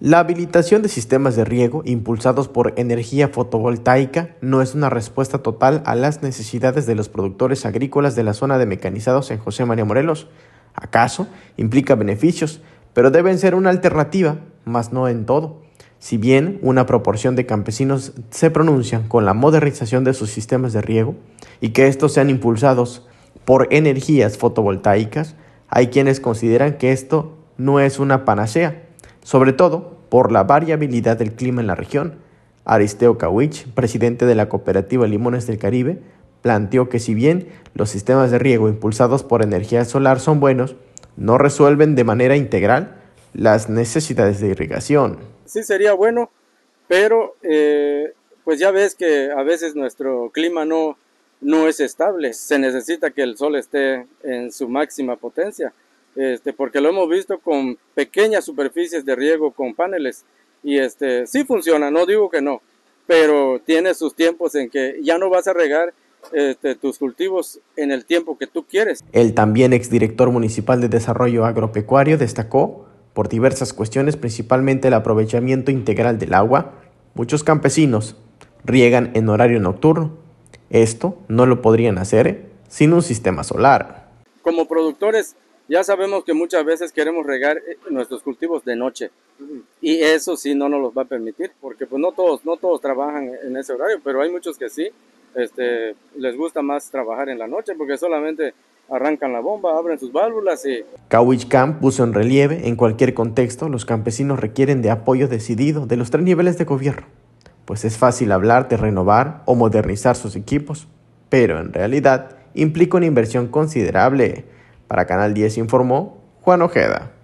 La habilitación de sistemas de riego impulsados por energía fotovoltaica no es una respuesta total a las necesidades de los productores agrícolas de la zona de mecanizados en José María Morelos. ¿Acaso implica beneficios? Pero deben ser una alternativa, más no en todo. Si bien una proporción de campesinos se pronuncian con la modernización de sus sistemas de riego y que estos sean impulsados por energías fotovoltaicas, hay quienes consideran que esto no es una panacea sobre todo por la variabilidad del clima en la región, Aristeo Kawich, presidente de la cooperativa Limones del Caribe, planteó que si bien los sistemas de riego impulsados por energía solar son buenos, no resuelven de manera integral las necesidades de irrigación. Sí sería bueno, pero eh, pues ya ves que a veces nuestro clima no es estable, se necesita que el sol esté en su máxima potencia. Este, porque lo hemos visto con pequeñas superficies de riego con paneles y este, sí funciona, no digo que no, pero tiene sus tiempos en que ya no vas a regar este, tus cultivos en el tiempo que tú quieres. El también exdirector municipal de Desarrollo Agropecuario destacó, por diversas cuestiones, principalmente el aprovechamiento integral del agua, muchos campesinos riegan en horario nocturno. Esto no lo podrían hacer sin un sistema solar. Como productores ya sabemos que muchas veces queremos regar eh, nuestros cultivos de noche y eso sí no nos los va a permitir porque pues no todos, no todos trabajan en ese horario, pero hay muchos que sí este, les gusta más trabajar en la noche porque solamente arrancan la bomba, abren sus válvulas y... Camp puso en relieve, en cualquier contexto, los campesinos requieren de apoyo decidido de los tres niveles de gobierno, pues es fácil hablar de renovar o modernizar sus equipos, pero en realidad implica una inversión considerable para Canal 10 informó Juan Ojeda.